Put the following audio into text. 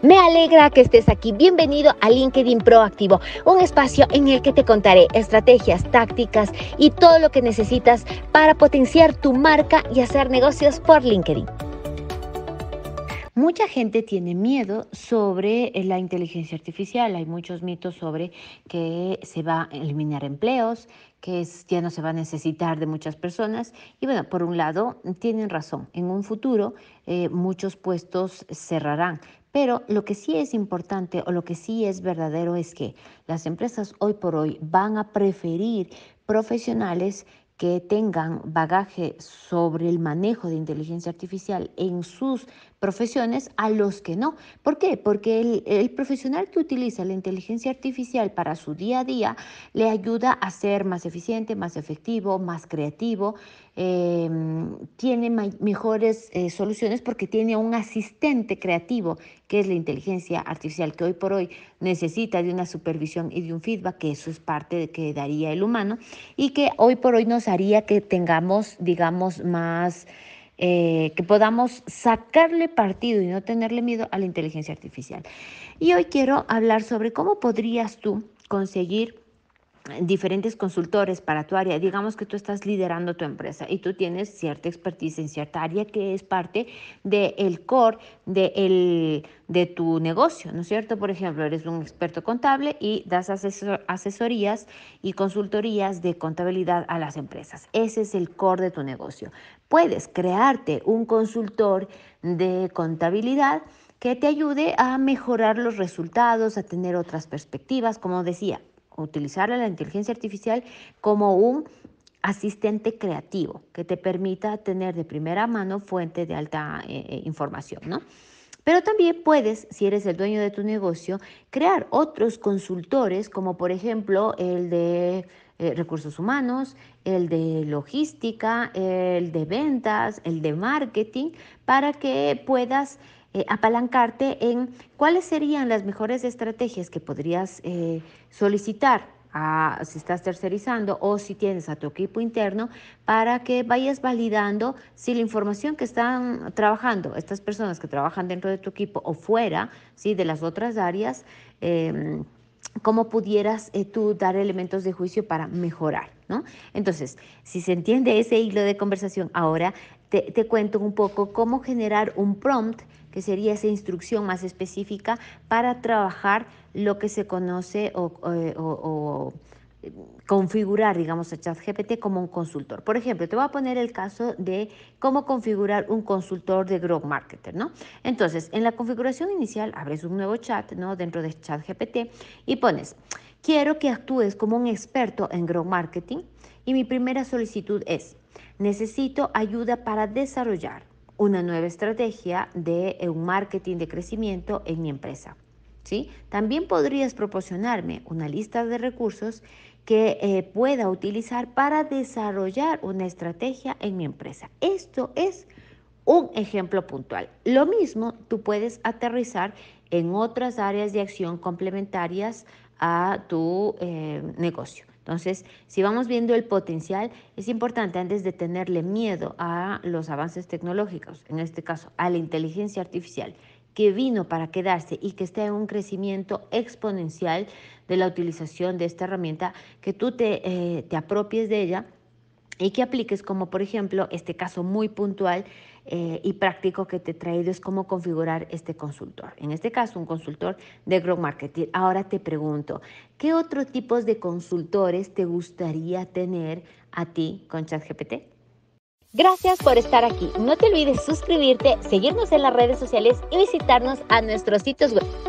Me alegra que estés aquí. Bienvenido a LinkedIn Proactivo, un espacio en el que te contaré estrategias, tácticas y todo lo que necesitas para potenciar tu marca y hacer negocios por LinkedIn. Mucha gente tiene miedo sobre eh, la inteligencia artificial. Hay muchos mitos sobre que se va a eliminar empleos, que ya no se va a necesitar de muchas personas. Y bueno, por un lado, tienen razón, en un futuro eh, muchos puestos cerrarán, pero lo que sí es importante o lo que sí es verdadero es que las empresas hoy por hoy van a preferir profesionales que tengan bagaje sobre el manejo de inteligencia artificial en sus profesiones a los que no. ¿Por qué? Porque el, profesional que utiliza la inteligencia artificial para su día a día le ayuda a ser más eficiente, más efectivo, más creativo, em, tiene mejores eh, soluciones porque tiene un asistente creativo que es la inteligencia artificial que hoy por hoy necesita de una supervisión y de un feedback, que eso es parte de que daría el humano y que hoy por hoy nos haría que tengamos, digamos, más... Eh, que podamos sacarle partido y no tenerle miedo a la inteligencia artificial. Y hoy quiero hablar sobre cómo podrías tú conseguir diferentes consultores para tu área. Digamos que tú estás liderando tu empresa y tú tienes cierta expertise en cierta área que es parte del core de, tu negocio, ¿no es cierto? Por ejemplo, eres un experto contable y das asesorías y consultorías de contabilidad a las empresas. Ese es el core de tu negocio. Puedes crearte un consultor de contabilidad que te ayude a mejorar los resultados, a tener otras perspectivas, como decía, utilizar la inteligencia artificial como un asistente creativo que te permita tener de primera mano fuente de alta eh, eh, información, ¿no? Pero también puedes, si eres el dueño de tu negocio, crear otros consultores, como por ejemplo el de eh, recursos humanos, el de logística, el de ventas, el de marketing, para que puedas eh, apalancarte en cuáles serían las mejores estrategias que podrías eh, solicitar si estás tercerizando o si tienes a tu equipo interno para que vayas validando si la información que están trabajando estas personas que trabajan dentro de tu equipo o fuera ¿sí? de las otras áreas, em, cómo pudieras eh, tú dar elementos de juicio para mejorar. ¿no? Entonces, si se entiende ese hilo de conversación ahora, te, te cuento un poco cómo generar un prompt que sería esa instrucción más específica para trabajar lo que se conoce o, configurar, digamos, a ChatGPT como un consultor. Por ejemplo, te voy a poner el caso de cómo configurar un consultor de Growth Marketer, ¿no? Entonces, en la configuración inicial abres un nuevo chat, ¿no? Dentro de ChatGPT y pones, quiero que actúes como un experto en Growth Marketing y mi primera solicitud es, necesito ayuda para desarrollar una nueva estrategia de eh, un marketing de crecimiento en mi empresa. ¿sí? También podrías proporcionarme una lista de recursos que eh, pueda utilizar para desarrollar una estrategia en mi empresa. Esto es un ejemplo puntual. Lo mismo tú puedes aterrizar en otras áreas de acción complementarias a tu eh, negocio. Entonces, si vamos viendo el potencial, es importante antes de tenerle miedo a los avances tecnológicos, en este caso a la inteligencia artificial, que vino para quedarse y que está en un crecimiento exponencial de la utilización de esta herramienta, que tú te, eh, te apropies de ella y que apliques como por ejemplo este caso muy puntual eh, y práctico que te he traído es cómo configurar este consultor. En este caso, un consultor de Growth Marketing. Ahora te pregunto, ¿qué otros tipos de consultores te gustaría tener a ti con ChatGPT? Gracias por estar aquí. No te olvides suscribirte, seguirnos en las redes sociales y visitarnos a nuestros sitios web.